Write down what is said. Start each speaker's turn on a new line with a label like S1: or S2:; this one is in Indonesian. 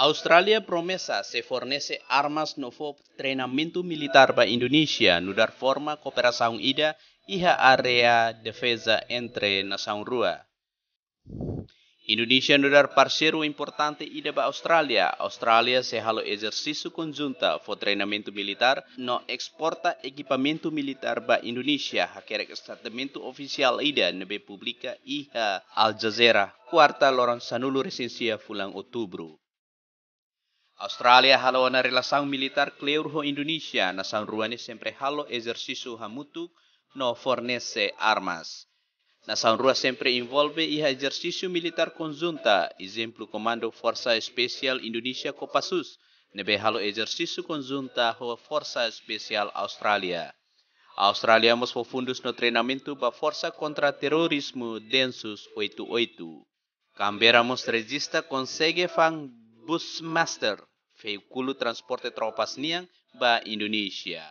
S1: Australia promesa se fornece armas novo treinamento militar ba Indonesia no dar forma cooperação ida iha area defesa entre nação rua. Indonesia no dar parceiro importante ida ba Australia. Australia se halo exercício conjunta fo treinamento militar no exporta equipamento militar ba Indonesia hakerek estatamento oficial ida nebe publica iha Al Jazeera. Quarta loran Sanulu resensia Fulang Outubro. Australia halo na relação militar cleuro ho Indonesia na São sempre halo exercício hamutu no fornece armas. Na São Rua sempre envolve e exercício militar conjunta, exemplo Comando Forças Especial Indonesia Kopassus, nebe halo exercício conjunta ho Força Especial Austrália. A Austrália mos fundos no treinamento ba força contra terrorismo densus 88. Canberra mos regista consegue fang Busmaster veikulu transporte tropas niang ba Indonesia.